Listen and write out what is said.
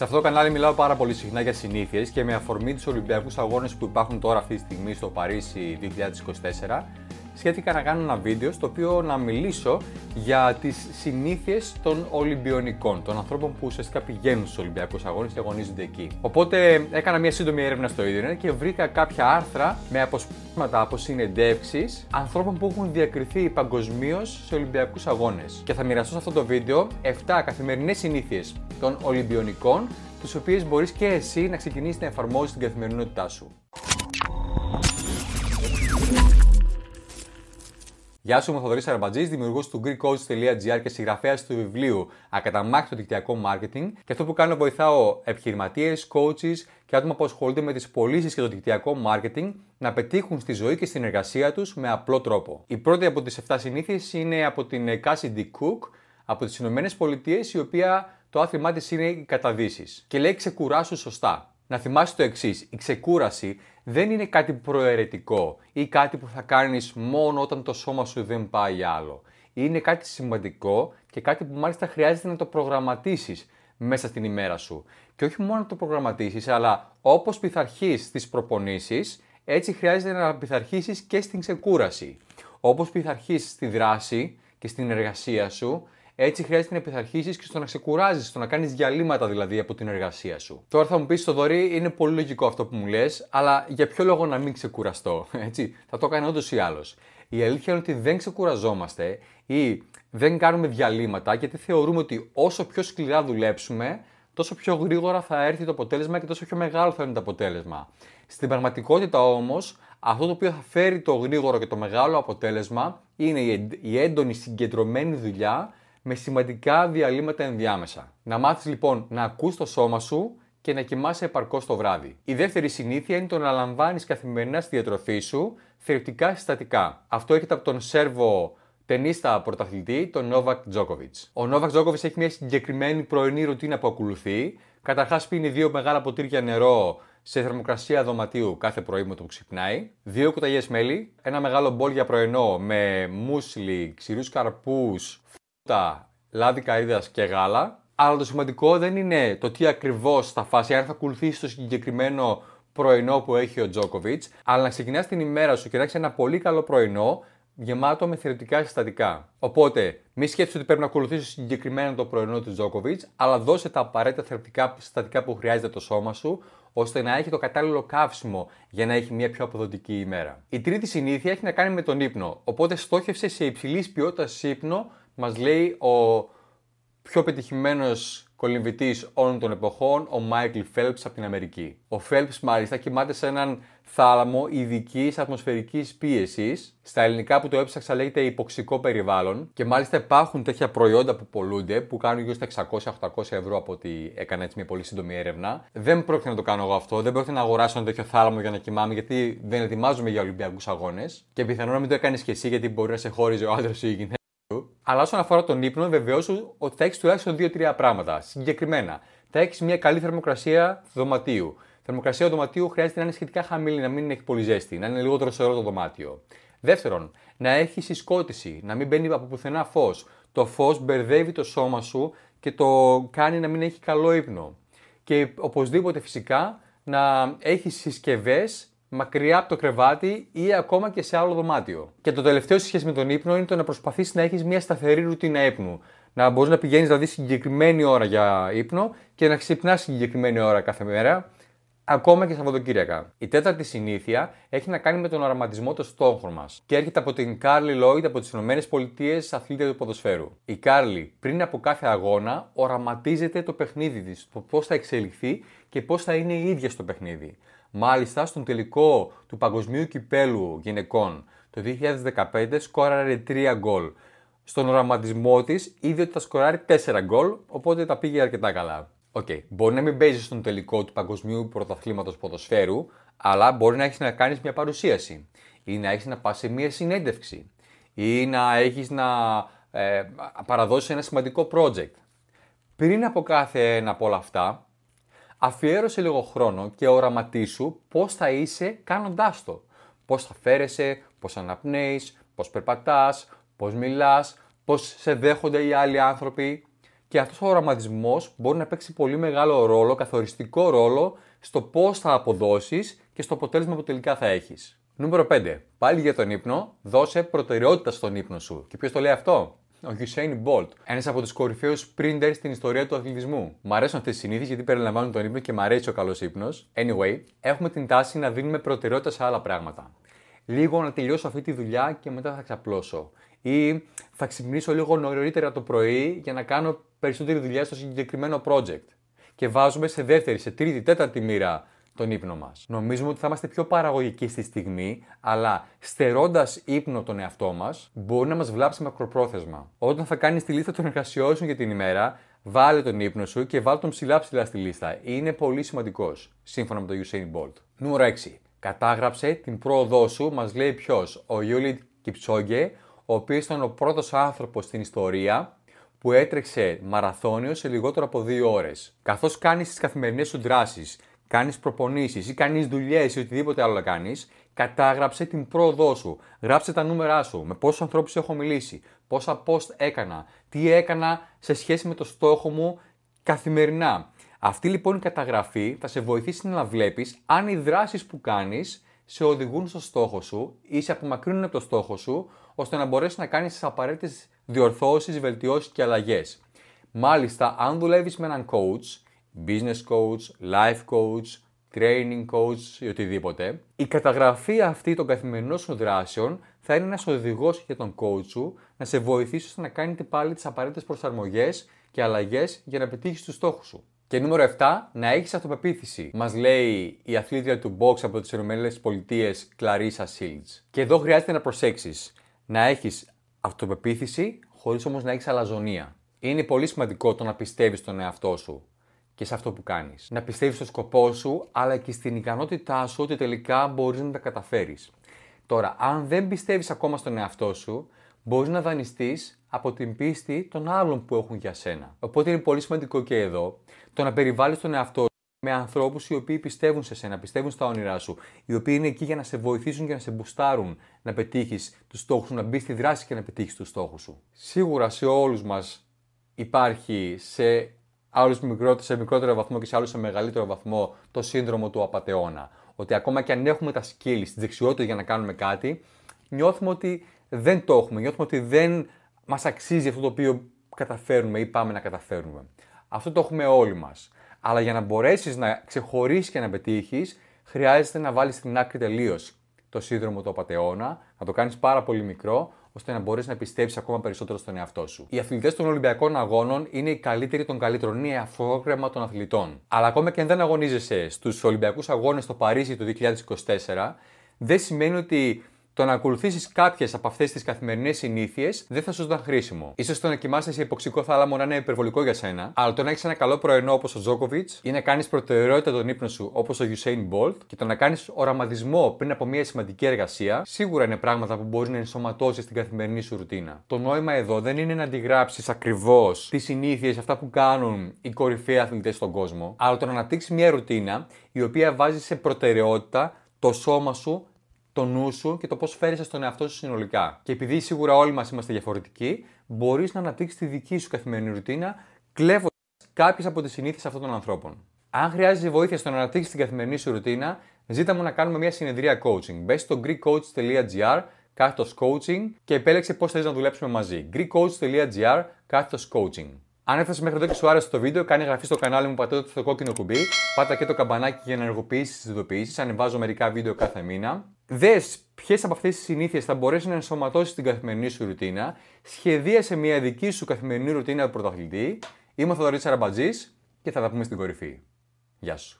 Σε αυτό το κανάλι μιλάω πάρα πολύ συχνά για συνήθειες και με αφορμή τους Ολυμπιακούς Αγώνες που υπάρχουν τώρα αυτή τη στιγμή στο Παρίσι 2024, Σχέθηκα να κάνω ένα βίντεο στο οποίο να μιλήσω για τις συνήθειες των Ολυμπιονικών, των ανθρώπων που ουσιαστικά πηγαίνουν στους ολυμπιακούς αγώνες και αγωνίζονται εκεί. Οπότε έκανα μια σύντομη έρευνα στο ίντερνετ και βρήκα κάποια άρθρα με αποσπάσματα από συνεντεύξεις ανθρώπων που έχουν διακριθεί παγκοσμίως σε ολυμπιακούς αγώνες. Και θα μοιραστώ σε αυτό το βίντεο 7 καθημερινές συνήθειες των Ολυμπιονικών τις οποίες μπορείς και εσύ να ξεκινήσεις να εφαρμόζεις την καθημερινότητά σου. Γεια σου, είμαι ο Θοδωρής Αρμπατζής, δημιουργός του GreekCoach.gr και συγγραφέας του βιβλίου Ακαταμάχητο Δικτυακό Μάρκετινγκ. Και αυτό που κάνω βοηθάω επιχειρηματίες, coaches και άτομα που ασχολούνται με τις πωλήσεις και το δικτυακό μάρκετινγκ να πετύχουν στη ζωή και στην εργασία τους με απλό τρόπο. Η πρώτη από τις 7 συνήθειε είναι από την Cassidy Cook από τις Ηνωμένες Πολιτείες, η οποία το άθλημά της είναι οι καταδύσεις. Και λέει ξεκουράσου σωστά να θυμάσαι το εξής. Η ξεκούραση δεν είναι κάτι προαιρετικό ή κάτι που θα κάνεις μόνο όταν το σώμα σου δεν πάει άλλο. Είναι κάτι σημαντικό και κάτι που μάλιστα χρειάζεται να το προγραμματίσεις μέσα στην ημέρα σου. Και όχι μόνο να το προγραμματίσεις, αλλά όπως πειθαρχείς στις προπονήσεις, έτσι χρειάζεται να πειθαρχήσεις και στην ξεκούραση. Όπως πειθαρχείς στη δράση και στην εργασία σου, έτσι χρειάζεται να επιθαρχήσει και στο να ξεκουράζεις, στο να κάνεις διαλύματα δηλαδή από την εργασία σου. Τώρα θα μου πεις το δωρή, είναι πολύ λογικό αυτό που μου λες, αλλά για ποιο λόγο να μην ξεκουραστώ, έτσι. Θα το έκανε όντως ή άλλω. Η αλήθεια είναι ότι δεν ξεκουραζόμαστε ή δεν κάνουμε διαλύματα γιατί θεωρούμε ότι όσο πιο σκληρά δουλέψουμε, τόσο πιο γρήγορα θα έρθει το αποτέλεσμα και τόσο πιο μεγάλο θα είναι το αποτέλεσμα. Στην πραγματικότητα όμως, αυτό το οποίο θα φέρει το γρήγορο και το μεγάλο αποτέλεσμα είναι η έντονη συγκεντρωμένη δουλειά με σημαντικά διαλύματα ενδιάμεσα. Να μάθεις λοιπόν να ακούς το σώμα σου και να κοιμάσαι επαρκώς το βράδυ. Η δεύτερη συνήθεια είναι το να λαμβάνεις καθημερινά στη διατροφή σου θρεπτικά συστατικά. Αυτό έρχεται από τον Σέρβο ταινίστα πρωταθλητή, τον Νόβακ Τζόκοβιτ. Ο Νόβακ Τζόκοβιτ έχει μια συγκεκριμένη πρωινή ρουτίνα που ακολουθεί. Καταρχάς πίνει δύο μεγάλα ποτήρια νερό σε θερμοκρασία δωματίου κάθε πρωί με το που ξυπνάει. Δύο κουταλιές μέλι, ένα μεγάλο μπολ για πρωινό με μουσλι, ξηρούς καρπούς, κόφτα, λάδι καρύδας και γάλα, αλλά το σημαντικό δεν είναι το τι ακριβώς θα φάσει, αν θα ακολουθήσει το συγκεκριμένο πρωινό που έχει ο Τζόκοβιτ, αλλά να ξεκινάς την ημέρα σου και να έχεις ένα πολύ καλό πρωινό γεμάτο με θεωρητικά συστατικά. Οπότε, μη σκέφτεσαι ότι πρέπει να ακολουθήσεις συγκεκριμένα το πρωινό του Τζόκοβιτ, αλλά δώσε τα απαραίτητα θερετικά συστατικά που χρειάζεται το σώμα σου, ώστε να έχει το κατάλληλο καύσιμο για να έχει μια πιο αποδοτική ημέρα. Η τρίτη συνήθεια έχει να κάνει με τον ύπνο. Οπότε, στόχευσε σε υψηλής ποιότητας ύπνο μας λέει ο πιο πετυχημένος κολυμβητής όλων των εποχών, ο Μάικλ Φέλπς από την Αμερική. Ο Φέλπς μάλιστα κοιμάται σε έναν θάλαμο ειδικής ατμοσφαιρικής πίεσης. Στα ελληνικά που το έψαξα λέγεται υποξικό περιβάλλον. Και μάλιστα υπάρχουν τέτοια προϊόντα που πολλούνται, που κάνουν γύρω στα 600-800 ευρώ από ό,τι έκανα έτσι μια πολύ σύντομη έρευνα. Δεν πρόκειται να το κάνω εγώ αυτό. Δεν πρόκειται να αγοράσω ένα τέτοιο θάλαμο για να κοιμάμαι, γιατί δεν ετοιμάζομαι για Ολυμπιακούς αγώνες. Και πιθανόν να μην το έκανες και εσύ, γιατί μπορεί να σε χώριζε ο άντρας ή η γυναίκα. Αλλά όσον αφορά τον ύπνο, βεβαιώσου ότι θα έχεις τουλάχιστον 2-3 πράγματα. Συγκεκριμένα, θα έχεις μια καλή θερμοκρασία δωματίου. Η θερμοκρασία δωματίου χρειάζεται να είναι σχετικά χαμηλή, να μην έχει πολύ ζέστη, να είναι λιγότερο σωρό το δωμάτιο. Δεύτερον, να έχεις σκότηση, να μην μπαίνει από πουθενά φως. Το φως μπερδεύει το σώμα σου και το κάνει να μην έχει καλό ύπνο. Και οπωσδήποτε φυσικά να έχεις συσκευές μακριά από το κρεβάτι ή ακόμα και σε άλλο δωμάτιο. Και το τελευταίο σε σχέση με τον ύπνο είναι το να προσπαθείς να έχεις μια σταθερή ρουτίνα ύπνου. Να μπορείς να πηγαίνεις δηλαδή συγκεκριμένη ώρα για ύπνο και να ξυπνάς συγκεκριμένη ώρα κάθε μέρα, ακόμα και Σαββατοκύριακα. Η τέταρτη συνήθεια έχει να κάνει με τον οραματισμό των στόχων μας και έρχεται από την Κάρλι Λόιντ από τις ΗΠΑ, αθλήτρια του ποδοσφαίρου. Η Κάρλι, πριν από κάθε αγώνα, οραματίζεται το παιχνίδι της, το πώς θα εξελιχθεί και πώς θα είναι η ίδια στο παιχνίδι. Μάλιστα, στον τελικό του Παγκοσμίου Κυπέλου Γυναικών το 2015 σκόραρε 3 γκολ. Στον οραματισμό της είδε ότι θα σκοράρει 4 γκολ, οπότε τα πήγε αρκετά καλά. Οκ, okay. μπορεί να μην παίζει στον τελικό του Παγκοσμίου Πρωταθλήματος Ποδοσφαίρου, αλλά μπορεί να έχεις να κάνεις μια παρουσίαση ή να έχεις να πας σε μια συνέντευξη ή να έχεις να ε, παραδώσεις ένα σημαντικό project. Πριν από κάθε ένα από όλα αυτά, Αφιέρωσε λίγο χρόνο και οραματίσου πώς θα είσαι κάνοντάς το. Πώς θα φέρεσαι, πώς αναπνέεις, πώς περπατάς, πώς μιλάς, πώς σε δέχονται οι άλλοι άνθρωποι. Και αυτός ο οραματισμός μπορεί να παίξει πολύ μεγάλο ρόλο, καθοριστικό ρόλο, στο πώς θα αποδώσεις και στο αποτέλεσμα που τελικά θα έχεις. Νούμερο 5. Πάλι για τον ύπνο, δώσε προτεραιότητα στον ύπνο σου. Και ποιος το λέει αυτό? Ο Usain Bolt. Ένας από τους κορυφαίους sprinters στην ιστορία του αθλητισμού. Μ' αρέσουν αυτές οι συνήθειες γιατί περιλαμβάνουν τον ύπνο και μ' αρέσει ο καλός ύπνος. Anyway, έχουμε την τάση να δίνουμε προτεραιότητα σε άλλα πράγματα. Λίγο να τελειώσω αυτή τη δουλειά και μετά θα ξαπλώσω. Ή θα ξυπνήσω λίγο νωρίτερα το πρωί για να κάνω περισσότερη δουλειά στο συγκεκριμένο project. Και βάζουμε σε δεύτερη, σε τρίτη, τέταρτη μοίρα τον ύπνο μας. Νομίζουμε ότι θα είμαστε πιο παραγωγικοί στη στιγμή, αλλά στερώντας ύπνο τον εαυτό μας, μπορεί να μας βλάψει μακροπρόθεσμα. Όταν θα κάνεις τη λίστα των εργασιών σου για την ημέρα, Βάλε τον ύπνο σου και βάλ τον ψηλά ψηλά στη λίστα. Είναι πολύ σημαντικός, σύμφωνα με τον Usain Bolt. Νούμερο 6. Κατάγραψε την πρόοδό σου, μας λέει ποιος, ο Ιούλιτ Κιψόγκε, ο οποίος ήταν ο πρώτος άνθρωπος στην ιστορία που έτρεξε μαραθώνιο σε λιγότερο από 2 ώρες. Καθώς κάνεις τις καθημερινές σου δράσεις κάνεις προπονήσεις ή κάνεις δουλειές ή οτιδήποτε άλλο να κάνεις, κατάγραψε την πρόοδό σου. Γράψε τα νούμερά σου. Με πόσους ανθρώπους έχω μιλήσει, πόσα post έκανα, τι έκανα σε σχέση με το στόχο μου καθημερινά. Αυτή λοιπόν η καταγραφή θα σε βοηθήσει να βλέπεις αν οι δράσεις που κάνεις σε οδηγούν στο στόχο σου ή σε απομακρύνουν από το στόχο σου, ώστε να μπορέσεις να κάνεις τις απαραίτητες διορθώσεις, βελτιώσεις και αλλαγές. Μάλιστα, αν δουλεύεις με έναν coach, business coach, life coach, training coach ή οτιδήποτε. Η καταγραφή αυτή των καθημερινών σου δράσεων θα είναι ένας οδηγός για τον coach σου να σε βοηθήσει ώστε να κάνετε πάλι τις απαραίτητες προσαρμογές και αλλαγές για να πετύχεις τους στόχους σου. Και νούμερο 7, να έχεις αυτοπεποίθηση. Μας λέει η αθλήτρια του box από τις ΗΠΑ, Clarissa Shields. Και εδώ χρειάζεται να προσέξεις. Να έχεις αυτοπεποίθηση χωρίς όμως να έχεις αλαζονία. Είναι πολύ σημαντικό το να πιστεύεις στον εαυτό σου και σε αυτό που κάνεις. Να πιστεύεις στο σκοπό σου, αλλά και στην ικανότητά σου ότι τελικά μπορείς να τα καταφέρεις. Τώρα, αν δεν πιστεύεις ακόμα στον εαυτό σου, μπορείς να δανειστείς από την πίστη των άλλων που έχουν για σένα. Οπότε είναι πολύ σημαντικό και εδώ το να περιβάλλεις τον εαυτό σου με ανθρώπους οι οποίοι πιστεύουν σε σένα, πιστεύουν στα όνειρά σου, οι οποίοι είναι εκεί για να σε βοηθήσουν και να σε μπουστάρουν να πετύχεις τους στόχους σου, να μπεις στη δράση και να πετύχεις τους στόχους σου. Σίγουρα σε όλους μας υπάρχει σε άλλους σε μικρότερο βαθμό και σε άλλο σε μεγαλύτερο βαθμό το σύνδρομο του απαταιώνα. Ότι ακόμα και αν έχουμε τα skills, τι δεξιότητα για να κάνουμε κάτι, νιώθουμε ότι δεν το έχουμε, νιώθουμε ότι δεν μας αξίζει αυτό το οποίο καταφέρνουμε ή πάμε να καταφέρνουμε. Αυτό το έχουμε όλοι μας. Αλλά για να μπορέσεις να ξεχωρίσεις και να πετύχεις, χρειάζεται να βάλεις στην άκρη τελείως το σύνδρομο του απαταιώνα, να το κάνεις πάρα πολύ μικρό, ώστε να μπορείς να πιστέψει ακόμα περισσότερο στον εαυτό σου. Οι αθλητές των Ολυμπιακών Αγώνων είναι οι καλύτεροι των καλύτερων, είναι η αφρόκρεμα των αθλητών. Αλλά ακόμα και αν δεν αγωνίζεσαι στους Ολυμπιακούς Αγώνες στο Παρίσι το 2024, δεν σημαίνει ότι το να ακολουθήσεις κάποιες από αυτές τις καθημερινές συνήθειες δεν θα σου ήταν χρήσιμο. σω το να κοιμάσαι σε υποξικό θάλαμο να είναι υπερβολικό για σένα, αλλά το να έχεις ένα καλό πρωινό όπως ο Τζόκοβιτ ή να κάνεις προτεραιότητα τον ύπνο σου όπως ο Usain Bolt και το να κάνεις οραματισμό πριν από μια σημαντική εργασία σίγουρα είναι πράγματα που μπορείς να ενσωματώσεις στην καθημερινή σου ρουτίνα. Το νόημα εδώ δεν είναι να αντιγράψεις ακριβώς τις συνήθειες, αυτά που κάνουν οι κορυφαίοι αθλητές στον κόσμο, αλλά το να αναπτύξεις μια ρουτίνα η οποία βάζει σε προτεραιότητα το σώμα σου το νου σου και το πώς φέρεσαι τον εαυτό σου συνολικά. Και επειδή σίγουρα όλοι μας είμαστε διαφορετικοί, μπορείς να αναπτύξεις τη δική σου καθημερινή ρουτίνα, κλέβοντας κάποιες από τις συνήθειες αυτών των ανθρώπων. Αν χρειάζεσαι βοήθεια στο να αναπτύξεις την καθημερινή σου ρουτίνα, ζήτα μου να κάνουμε μια συνεδρία coaching. Μπες στο GreekCoach.gr, κάθετος coaching και επέλεξε πώς θέλει να δουλέψουμε μαζί. GreekCoach.gr, κάθετος coaching. Αν έφτασες μέχρι εδώ και σου άρεσε το βίντεο, κάνε εγγραφή στο κανάλι μου πατώντας το κόκκινο κουμπί. Πάτα και το καμπανάκι για να ενεργοποιήσεις τις ειδοποιήσεις. Ανεβάζω μερικά βίντεο κάθε μήνα. Δες ποιες από αυτές τις συνήθειες θα μπορέσει να ενσωματώσεις στην καθημερινή σου ρουτίνα. Σχεδίασε μια δική σου καθημερινή ρουτίνα πρωτοαθλητή. Είμαι ο Θοδωρής Αραμπατζής και θα τα πούμε στην κορυφή. Γεια σου.